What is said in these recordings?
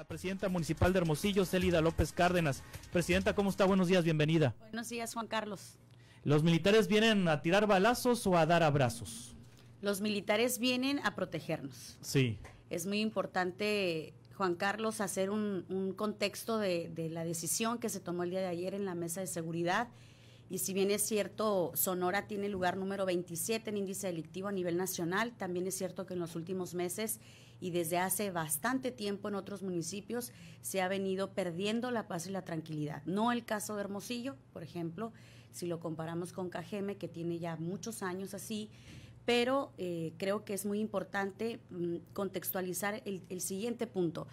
La presidenta municipal de Hermosillo, Célida López Cárdenas. Presidenta, ¿cómo está? Buenos días, bienvenida. Buenos días, Juan Carlos. ¿Los militares vienen a tirar balazos o a dar abrazos? Los militares vienen a protegernos. Sí. Es muy importante, Juan Carlos, hacer un, contexto de, de la decisión que se tomó el día de ayer en la mesa de seguridad. Y si bien es cierto, Sonora tiene lugar número 27 en índice delictivo a nivel nacional, también es cierto que en los últimos meses y desde hace bastante tiempo en otros municipios se ha venido perdiendo la paz y la tranquilidad. No el caso de Hermosillo, por ejemplo, si lo comparamos con Cajeme, que tiene ya muchos años así, pero eh, creo que es muy importante mm, contextualizar el, el siguiente punto.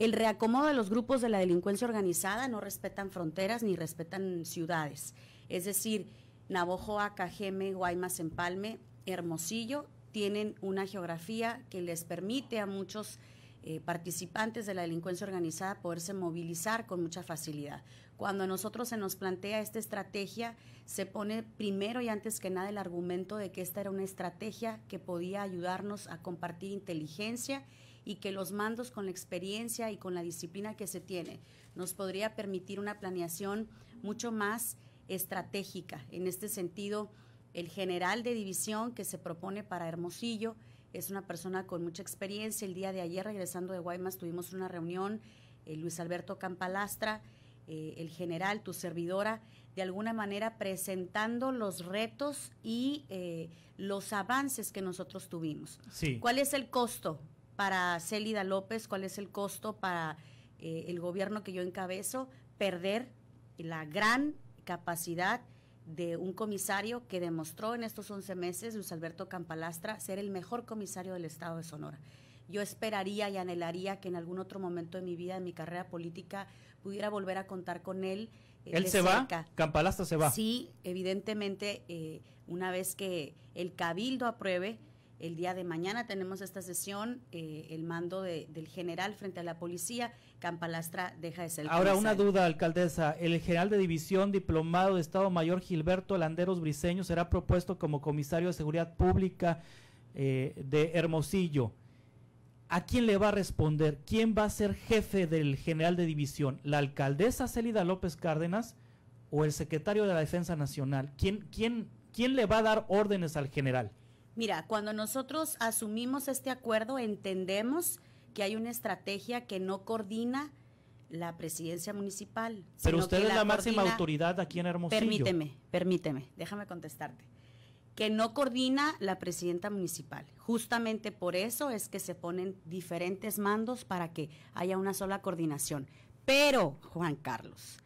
El reacomodo de los grupos de la delincuencia organizada no respetan fronteras ni respetan ciudades. Es decir, Navojoa, Cajeme, Guaymas, Empalme, Hermosillo tienen una geografía que les permite a muchos eh, participantes de la delincuencia organizada poderse movilizar con mucha facilidad. Cuando a nosotros se nos plantea esta estrategia, se pone primero y antes que nada el argumento de que esta era una estrategia que podía ayudarnos a compartir inteligencia y que los mandos con la experiencia y con la disciplina que se tiene nos podría permitir una planeación mucho más estratégica. En este sentido, el general de división que se propone para Hermosillo es una persona con mucha experiencia. El día de ayer, regresando de Guaymas, tuvimos una reunión, eh, Luis Alberto Campalastra, eh, el general, tu servidora, de alguna manera presentando los retos y eh, los avances que nosotros tuvimos. ¿Cuál es el costo para Célida López? ¿Cuál es el costo para el gobierno que yo encabezo? Perder la gran capacidad de un comisario que demostró en estos 11 meses, Luis Alberto Campalastra, ser el mejor comisario del Estado de Sonora. Yo esperaría y anhelaría que en algún otro momento de mi vida, de mi carrera política, pudiera volver a contar con él. Eh, ¿Él se va? ¿Campalastra se va? Sí, evidentemente, eh, una vez que el cabildo apruebe, el día de mañana tenemos esta sesión, eh, el mando del general frente a la policía. Campalastra deja de ser. Ahora, una duda, alcaldesa. El general de división, diplomado de Estado Mayor Gilberto Landeros Briseño, será propuesto como comisario de seguridad pública eh, de Hermosillo. ¿A quién le va a responder? ¿Quién va a ser jefe del general de división? ¿La alcaldesa Celida López Cárdenas o el secretario de la Defensa Nacional? quién le va a dar órdenes al general? Mira, cuando nosotros asumimos este acuerdo, entendemos que hay una estrategia que no coordina la presidencia municipal. Pero usted es la, máxima autoridad aquí en Hermosillo. Permíteme, permíteme, déjame contestarte. Que no coordina la presidenta municipal. Justamente por eso es que se ponen diferentes mandos para que haya una sola coordinación. Pero, Juan Carlos,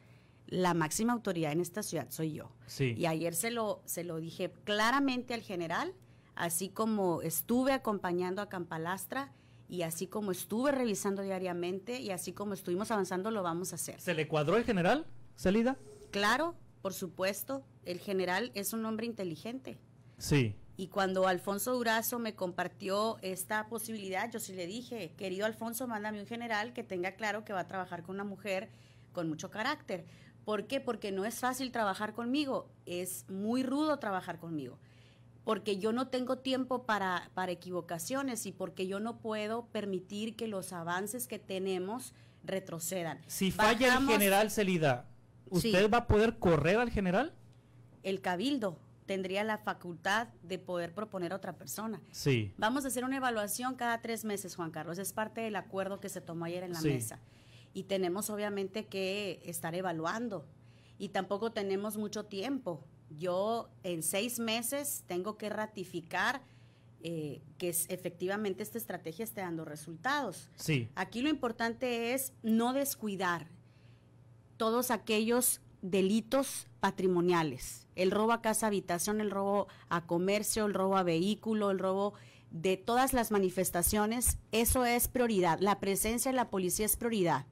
la máxima autoridad en esta ciudad soy yo. Y ayer se lo, se lo dije claramente al general así como estuve acompañando a Campalastra y así como estuve revisando diariamente y así como estuvimos avanzando, lo vamos a hacer. ¿Se le cuadró el general, Salida? Claro, por supuesto. El general es un hombre inteligente. Sí. Y cuando Alfonso Durazo me compartió esta posibilidad, yo sí le dije, querido Alfonso, mándame un general que tenga claro que va a trabajar con una mujer con mucho carácter. ¿Por qué? Porque no es fácil trabajar conmigo, es muy rudo trabajar conmigo porque yo no tengo tiempo para, para equivocaciones y porque yo no puedo permitir que los avances que tenemos retrocedan. Si falla el general Celida, ¿usted va a poder correr al general? El cabildo tendría la facultad de poder proponer a otra persona. Sí. Vamos a hacer una evaluación cada tres meses, Juan Carlos. Es parte del acuerdo que se tomó ayer en la mesa. Y tenemos obviamente que estar evaluando. Y tampoco tenemos mucho tiempo yo en seis meses tengo que ratificar eh, que es, efectivamente esta estrategia está dando resultados. Sí. Aquí lo importante es no descuidar todos aquellos delitos patrimoniales, el robo a casa habitación, el robo a comercio, el robo a vehículo, el robo de todas las manifestaciones, eso es prioridad, la presencia de la policía es prioridad.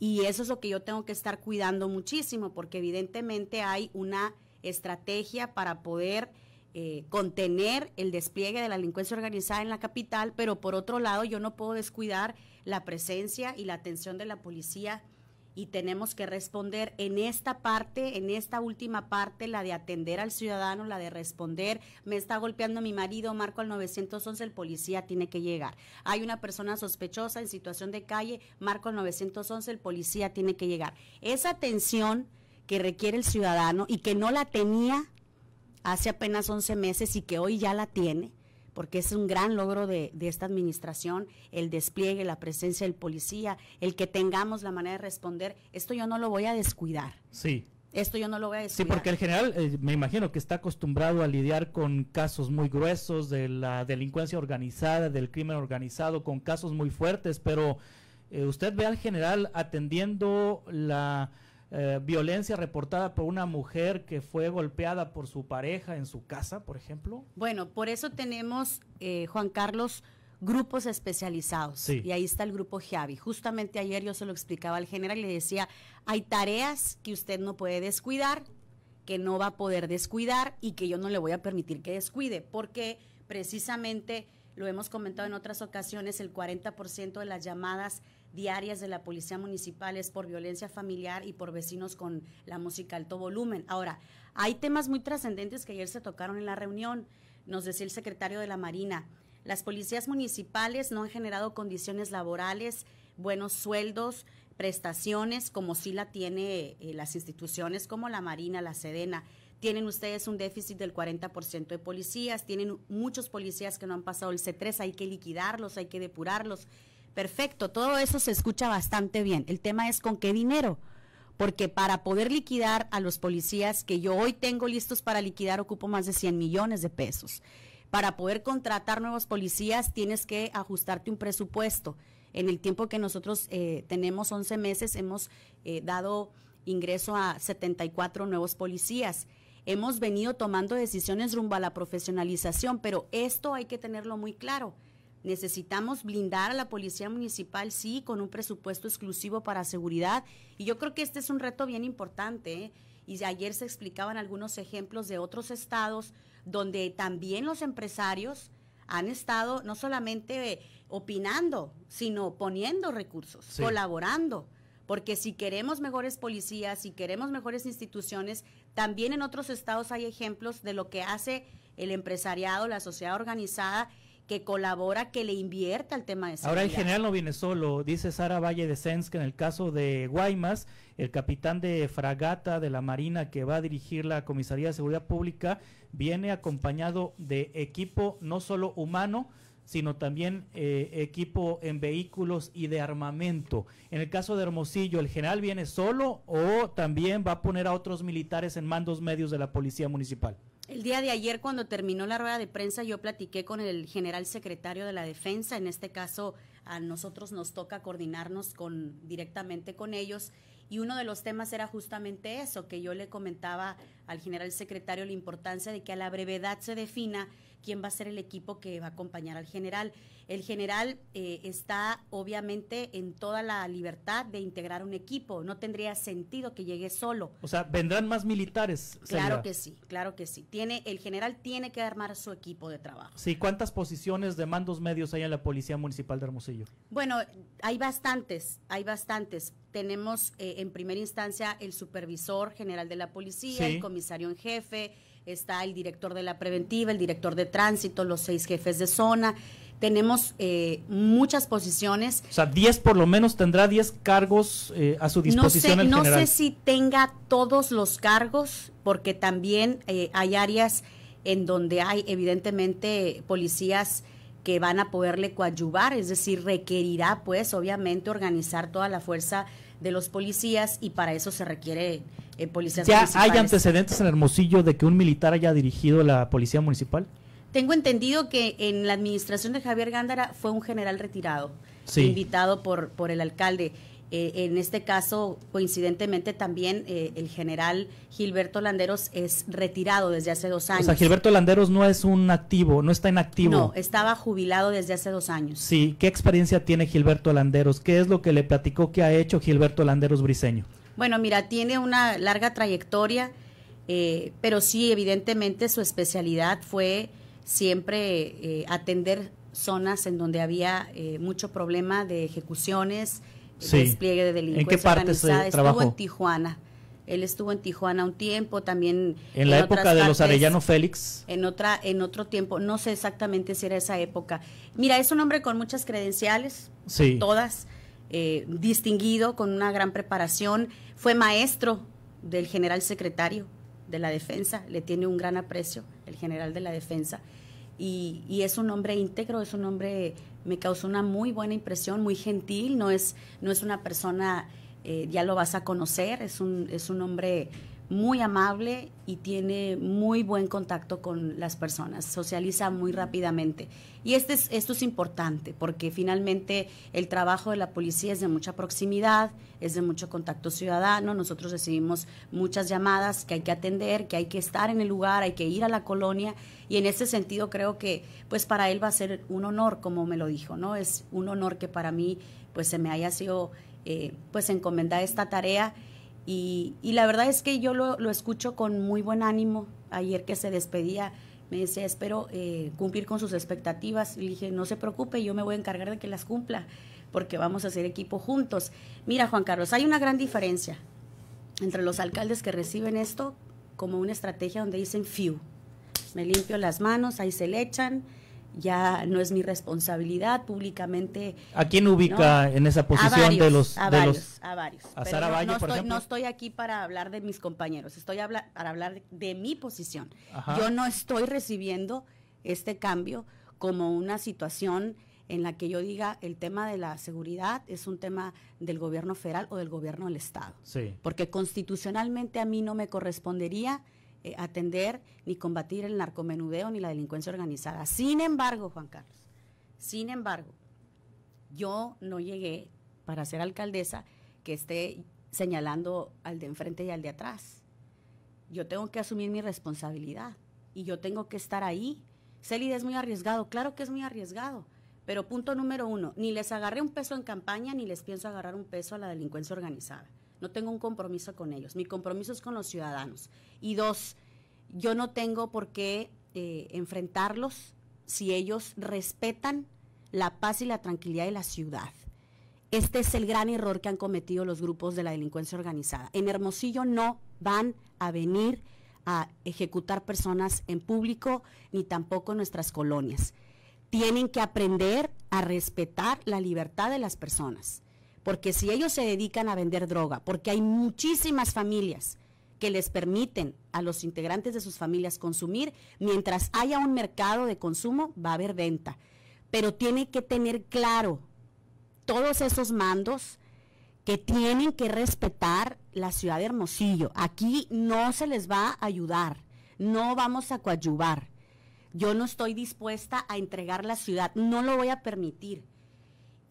Y eso es lo que yo tengo que estar cuidando muchísimo, porque evidentemente hay una estrategia para poder eh, contener el despliegue de la delincuencia organizada en la capital, pero por otro lado yo no puedo descuidar la presencia y la atención de la policía y tenemos que responder en esta parte, en esta última parte, la de atender al ciudadano, la de responder, me está golpeando mi marido, marco al 911, el policía tiene que llegar. Hay una persona sospechosa en situación de calle, marco al 911, el policía tiene que llegar. Esa atención que requiere el ciudadano y que no la tenía hace apenas 11 meses y que hoy ya la tiene, porque es un gran logro de, esta administración, el despliegue, la presencia del policía, el que tengamos la manera de responder, esto yo no lo voy a descuidar. Sí. Esto yo no lo voy a descuidar. Sí, porque el general eh, me imagino que está acostumbrado a lidiar con casos muy gruesos de la delincuencia organizada, del crimen organizado, con casos muy fuertes, pero eh, usted ve al general atendiendo la eh, violencia reportada por una mujer que fue golpeada por su pareja en su casa, por ejemplo? Bueno, por eso tenemos, eh, Juan Carlos, grupos especializados. Y ahí está el grupo Javi. Justamente ayer yo se lo explicaba al general y le decía, hay tareas que usted no puede descuidar, que no va a poder descuidar y que yo no le voy a permitir que descuide, porque precisamente, lo hemos comentado en otras ocasiones, el 40% de las llamadas diarias de la Policía Municipal es por violencia familiar y por vecinos con la música alto volumen. Ahora, hay temas muy trascendentes que ayer se tocaron en la reunión, nos decía el secretario de la Marina. Las policías municipales no han generado condiciones laborales, buenos sueldos, prestaciones, como sí la tiene eh, las instituciones como la Marina, la Sedena. Tienen ustedes un déficit del 40% de policías, tienen muchos policías que no han pasado el C3, hay que liquidarlos, hay que depurarlos. Perfecto, todo eso se escucha bastante bien. El tema es con qué dinero. Porque para poder liquidar a los policías que yo hoy tengo listos para liquidar, ocupo más de 100 millones de pesos. Para poder contratar nuevos policías, tienes que ajustarte un presupuesto. En el tiempo que nosotros eh, tenemos 11 meses, hemos eh, dado ingreso a 74 nuevos policías. Hemos venido tomando decisiones rumbo a la profesionalización, pero esto hay que tenerlo muy claro. Necesitamos blindar a la Policía Municipal, sí, con un presupuesto exclusivo para seguridad. Y yo creo que este es un reto bien importante. ¿eh? Y ayer se explicaban algunos ejemplos de otros estados donde también los empresarios han estado no solamente eh, opinando, sino poniendo recursos, colaborando. Porque si queremos mejores policías, si queremos mejores instituciones, también en otros estados hay ejemplos de lo que hace el empresariado, la sociedad organizada que colabora, que le invierta el tema de seguridad. Ahora el general no viene solo, dice Sara Valle de Sens que en el caso de Guaymas, el capitán de fragata de la Marina que va a dirigir la Comisaría de Seguridad Pública viene acompañado de equipo no solo humano, sino también eh, equipo en vehículos y de armamento. En el caso de Hermosillo, ¿el general viene solo o también va a poner a otros militares en mandos medios de la Policía Municipal? El día de ayer, cuando terminó la rueda de prensa, yo platiqué con el general secretario de la Defensa. En este caso, a nosotros nos toca coordinarnos con, directamente con ellos. Y uno de los temas era justamente eso, que yo le comentaba al general secretario la importancia de que a la brevedad se defina quién va a ser el equipo que va a acompañar al general. El general eh, está obviamente en toda la libertad de integrar un equipo, no tendría sentido que llegue solo. O sea, vendrán más militares. Claro que sí, claro que sí. Tiene, el general tiene que armar su equipo de trabajo. Sí, ¿cuántas posiciones de mandos medios hay en la Policía Municipal de Hermosillo? Bueno, hay bastantes, hay bastantes. Tenemos eh, en primera instancia el supervisor general de la policía, el comisario en jefe, está el director de la preventiva, el director de tránsito, los seis jefes de zona. Tenemos eh, muchas posiciones. O sea, 10 por lo menos tendrá 10 cargos eh, a su disposición. No, sé, no sé si tenga todos los cargos, porque también eh, hay áreas en donde hay evidentemente policías que van a poderle coadyuvar, es decir, requerirá pues obviamente organizar toda la fuerza de los policías y para eso se requiere eh, policías ¿Ya hay antecedentes en Hermosillo de que un militar haya dirigido la policía municipal? Tengo entendido que en la administración de Javier Gándara fue un general retirado, invitado por, por el alcalde. Eh, en este caso, coincidentemente también eh, el general Gilberto Landeros es retirado desde hace dos años. O sea, Gilberto Landeros no es un activo, no está inactivo. No, estaba jubilado desde hace dos años. Sí, ¿qué experiencia tiene Gilberto Landeros? ¿Qué es lo que le platicó que ha hecho Gilberto Landeros Briseño? Bueno, mira, tiene una larga trayectoria, eh, pero sí, evidentemente su especialidad fue siempre atender zonas en donde había mucho problema de ejecuciones, sí. despliegue de delincuencia ¿En qué parte organizada. Estuvo en Tijuana. Él estuvo en Tijuana un tiempo, también en, en la época de los Arellano Félix. En otra, en otro tiempo, no sé exactamente si era esa época. Mira, es un hombre con muchas credenciales, sí. todas, eh, distinguido, con una gran preparación. Fue maestro del general secretario de la defensa, le tiene un gran aprecio el general de la defensa. y es un hombre íntegro, es un hombre me causó una muy buena impresión, muy gentil, no es, no es una persona, eh, ya lo vas a conocer, es un, es un hombre muy amable y tiene muy buen contacto con las personas, socializa muy rápidamente. Y este es, esto es importante porque finalmente el trabajo de la policía es de mucha proximidad, es de mucho contacto ciudadano, nosotros recibimos muchas llamadas que hay que atender, que hay que estar en el lugar, hay que ir a la colonia y en ese sentido creo que pues para él va a ser un honor, como me lo dijo, ¿no? Es un honor que para mí pues se me haya sido eh, pues encomendada esta tarea y, la verdad es que yo lo, escucho con muy buen ánimo. Ayer que se despedía, me decía, espero eh, cumplir con sus expectativas. Le dije, no se preocupe, yo me voy a encargar de que las cumpla, porque vamos a hacer equipo juntos. Mira, Juan Carlos, hay una gran diferencia entre los alcaldes que reciben esto como una estrategia donde dicen few. Me limpio las manos, ahí se le echan, ya no es mi responsabilidad públicamente. ¿A quién ubica en esa posición varios, de los... a Sara no, estoy, aquí para hablar de mis compañeros, estoy para hablar de, mi posición. Yo no estoy recibiendo este cambio como una situación en la que yo diga el tema de la seguridad es un tema del gobierno federal o del gobierno del Estado. Porque constitucionalmente a mí no me correspondería eh, atender ni combatir el narcomenudeo ni la delincuencia organizada. Sin embargo, Juan Carlos, sin embargo, yo no llegué para ser alcaldesa que esté señalando al de enfrente y al de atrás. Yo tengo que asumir mi responsabilidad y yo tengo que estar ahí. Célida es muy arriesgado, claro que es muy arriesgado, pero punto número uno, ni les agarré un peso en campaña ni les pienso agarrar un peso a la delincuencia organizada. No tengo un compromiso con ellos. Mi compromiso es con los ciudadanos. Y dos, yo no tengo por qué eh, enfrentarlos si ellos respetan la paz y la tranquilidad de la ciudad. Este es el gran error que han cometido los grupos de la delincuencia organizada. En Hermosillo no van a venir a ejecutar personas en público ni tampoco en nuestras colonias. Tienen que aprender a respetar la libertad de las personas porque si ellos se dedican a vender droga, porque hay muchísimas familias que les permiten a los integrantes de sus familias consumir, mientras haya un mercado de consumo va a haber venta. Pero tiene que tener claro todos esos mandos que tienen que respetar la ciudad de Hermosillo. Aquí no se les va a ayudar, no vamos a coadyuvar. Yo no estoy dispuesta a entregar la ciudad, no lo voy a permitir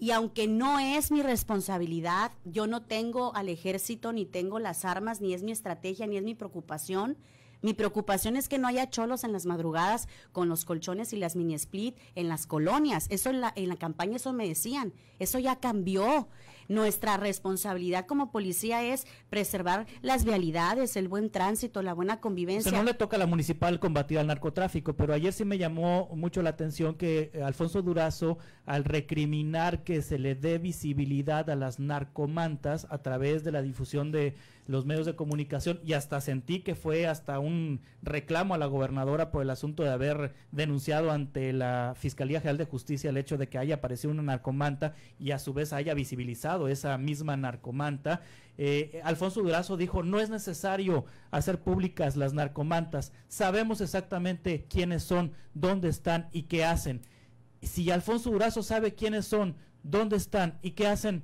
y aunque no es mi responsabilidad, yo no tengo al ejército, ni tengo las armas, ni es mi estrategia, ni es mi preocupación. Mi preocupación es que no haya cholos en las madrugadas con los colchones y las mini split en las colonias. Eso en la, en la campaña eso me decían. Eso ya cambió. Nuestra responsabilidad como policía es preservar las vialidades, el buen tránsito, la buena convivencia. no le toca a la municipal combatir al narcotráfico, pero ayer sí me llamó mucho la atención que eh, Alfonso Durazo, al recriminar que se le dé visibilidad a las narcomantas a través de la difusión de los medios de comunicación, y hasta sentí que fue hasta un reclamo a la gobernadora por el asunto de haber denunciado ante la Fiscalía General de Justicia el hecho de que haya aparecido una narcomanta y a su vez haya visibilizado esa misma narcomanta. Eh, Alfonso Durazo dijo, no es necesario hacer públicas las narcomantas, sabemos exactamente quiénes son, dónde están y qué hacen. Si Alfonso Durazo sabe quiénes son, dónde están y qué hacen,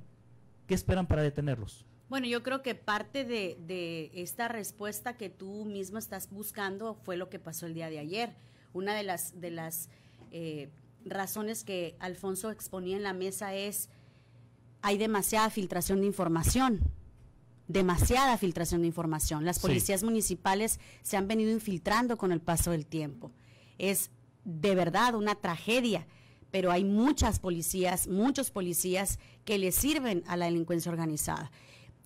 ¿qué esperan para detenerlos? Bueno, yo creo que parte de, esta respuesta que tú mismo estás buscando fue lo que pasó el día de ayer. Una de las, de las eh, razones que Alfonso exponía en la mesa es hay demasiada filtración de información demasiada filtración de información. Las policías municipales se han venido infiltrando con el paso del tiempo. Es de verdad una tragedia, pero hay muchas policías, muchos policías que le sirven a la delincuencia organizada.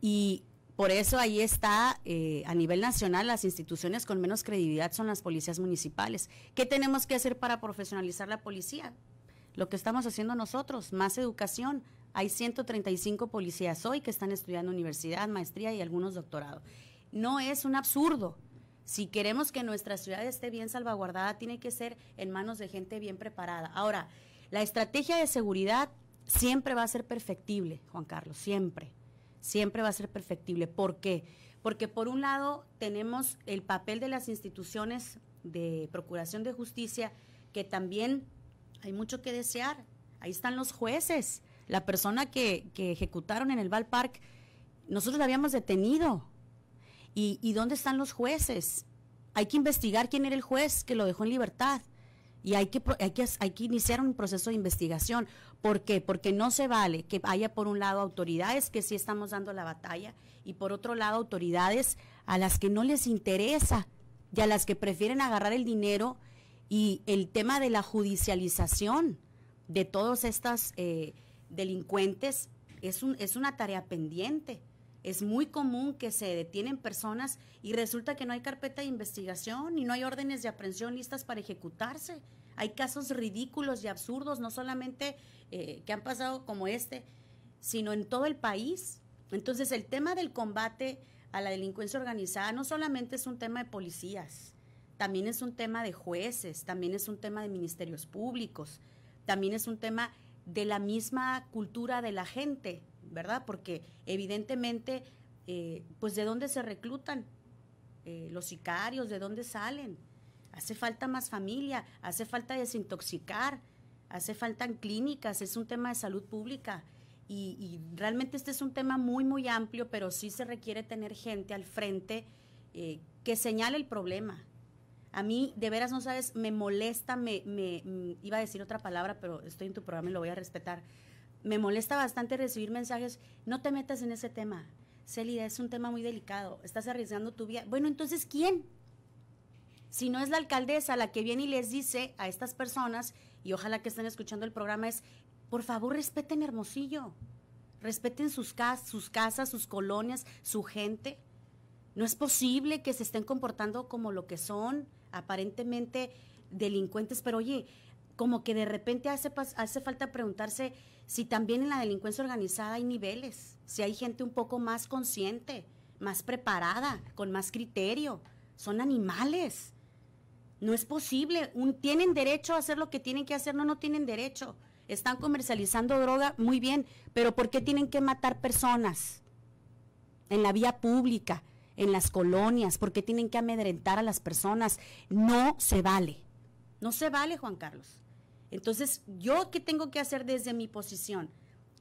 Y por eso ahí está, eh, a nivel nacional, las instituciones con menos credibilidad son las policías municipales. ¿Qué tenemos que hacer para profesionalizar la policía? Lo que estamos haciendo nosotros, más educación, hay 135 policías hoy que están estudiando universidad, maestría y algunos doctorados. No es un absurdo. Si queremos que nuestra ciudad esté bien salvaguardada, tiene que ser en manos de gente bien preparada. Ahora, la estrategia de seguridad siempre va a ser perfectible, Juan Carlos, siempre. Siempre va a ser perfectible. ¿Por qué? Porque por un lado tenemos el papel de las instituciones de Procuración de Justicia, que también hay mucho que desear. Ahí están los jueces, la persona que, ejecutaron en el Val nosotros la habíamos detenido. ¿Y, dónde están los jueces? Hay que investigar quién era el juez que lo dejó en libertad y hay que, hay que, hay que iniciar un proceso de investigación. ¿Por qué? Porque no se vale que haya por un lado autoridades que sí estamos dando la batalla y por otro lado autoridades a las que no les interesa y a las que prefieren agarrar el dinero y el tema de la judicialización de todas estas... Eh, delincuentes es, un, es una tarea pendiente. Es muy común que se detienen personas y resulta que no hay carpeta de investigación y no hay órdenes de aprehensión listas para ejecutarse. Hay casos ridículos y absurdos, no solamente eh, que han pasado como este, sino en todo el país. Entonces el tema del combate a la delincuencia organizada no solamente es un tema de policías, también es un tema de jueces, también es un tema de ministerios públicos, también es un tema de la misma cultura de la gente, ¿verdad? Porque evidentemente, eh, pues de dónde se reclutan eh, los sicarios, de dónde salen. Hace falta más familia, hace falta desintoxicar, hace falta clínicas, es un tema de salud pública. Y, realmente este es un tema muy, muy amplio, pero sí se requiere tener gente al frente eh, que señale el problema, a mí, de veras, no sabes, me molesta, me, me, mm, iba a decir otra palabra, pero estoy en tu programa y lo voy a respetar. Me molesta bastante recibir mensajes, no te metas en ese tema. Celia, es un tema muy delicado, estás arriesgando tu vida. Bueno, entonces, ¿quién? Si no es la alcaldesa la que viene y les dice a estas personas, y ojalá que estén escuchando el programa, es, por favor, respeten Hermosillo, respeten sus, sus casas, sus colonias, su gente. No es posible que se estén comportando como lo que son aparentemente delincuentes, pero oye, como que de repente hace, falta preguntarse si también en la delincuencia organizada hay niveles, si hay gente un poco más consciente, más preparada, con más criterio. Son animales. No es posible. tienen derecho a hacer lo que tienen que hacer. No, no tienen derecho. Están comercializando droga muy bien, pero ¿por qué tienen que matar personas en la vía pública? en las colonias, porque tienen que amedrentar a las personas. No se vale. No se vale, Juan Carlos. Entonces, ¿yo qué tengo que hacer desde mi posición?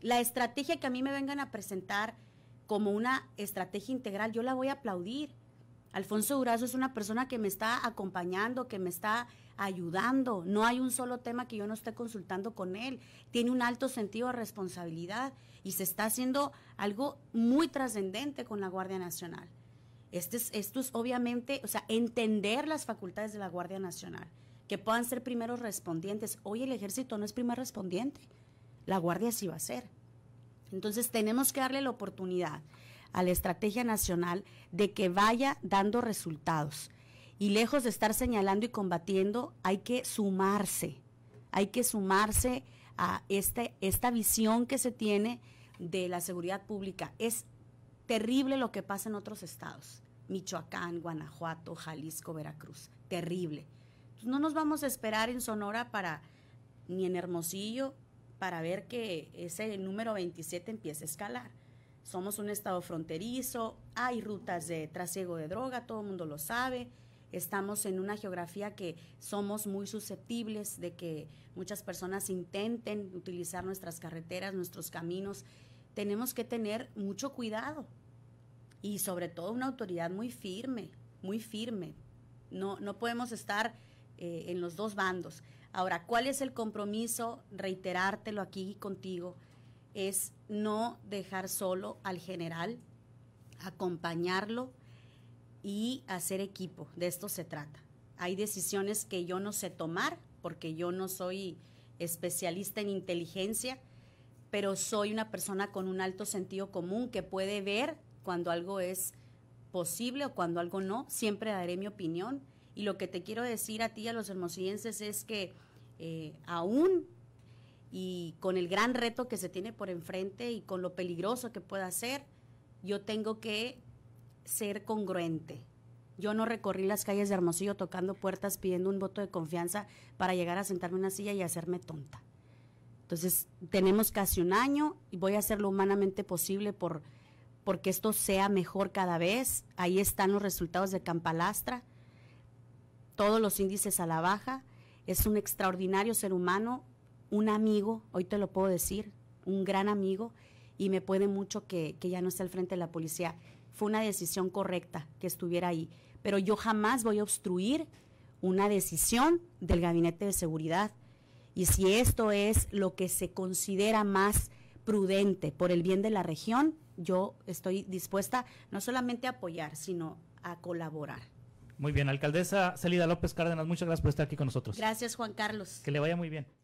La estrategia que a mí me vengan a presentar como una estrategia integral, yo la voy a aplaudir. Alfonso Durazo es una persona que me está acompañando, que me está ayudando. No hay un solo tema que yo no esté consultando con él. Tiene un alto sentido de responsabilidad y se está haciendo algo muy trascendente con la Guardia Nacional. Este esto es obviamente, o sea, entender las facultades de la Guardia Nacional, que puedan ser primeros respondientes. Hoy el ejército no es primer respondiente, la Guardia sí va a ser. Entonces tenemos que darle la oportunidad a la estrategia nacional de que vaya dando resultados. Y lejos de estar señalando y combatiendo, hay que sumarse, hay que sumarse a este, esta visión que se tiene de la seguridad pública. Terrible lo que pasa en otros estados. Michoacán, Guanajuato, Jalisco, Veracruz. Terrible. no nos vamos a esperar en Sonora para, ni en Hermosillo, para ver que ese número 27 empiece a escalar. Somos un estado fronterizo, hay rutas de trasiego de droga, todo el mundo lo sabe. Estamos en una geografía que somos muy susceptibles de que muchas personas intenten utilizar nuestras carreteras, nuestros caminos tenemos que tener mucho cuidado y sobre todo una autoridad muy firme, muy firme. No, no podemos estar eh, en los dos bandos. Ahora, ¿cuál es el compromiso? Reiterártelo aquí contigo, es no dejar solo al general, acompañarlo y hacer equipo. De esto se trata. Hay decisiones que yo no sé tomar porque yo no soy especialista en inteligencia, pero soy una persona con un alto sentido común que puede ver cuando algo es posible o cuando algo no, siempre daré mi opinión. Y lo que te quiero decir a ti, a los hermosillenses, es que eh, aún y con el gran reto que se tiene por enfrente y con lo peligroso que pueda ser, yo tengo que ser congruente. Yo no recorrí las calles de Hermosillo tocando puertas pidiendo un voto de confianza para llegar a sentarme en una silla y hacerme tonta. Entonces, tenemos casi un año y voy a hacer lo humanamente posible por porque esto sea mejor cada vez. Ahí están los resultados de Campalastra, todos los índices a la baja. Es un extraordinario ser humano, un amigo, hoy te lo puedo decir, un gran amigo, y me puede mucho que, que ya no esté al frente de la policía. Fue una decisión correcta que estuviera ahí, pero yo jamás voy a obstruir una decisión del Gabinete de Seguridad y si esto es lo que se considera más prudente por el bien de la región, yo estoy dispuesta no solamente a apoyar, sino a colaborar. Muy bien, alcaldesa Celida López Cárdenas, muchas gracias por estar aquí con nosotros. Gracias, Juan Carlos. Que le vaya muy bien.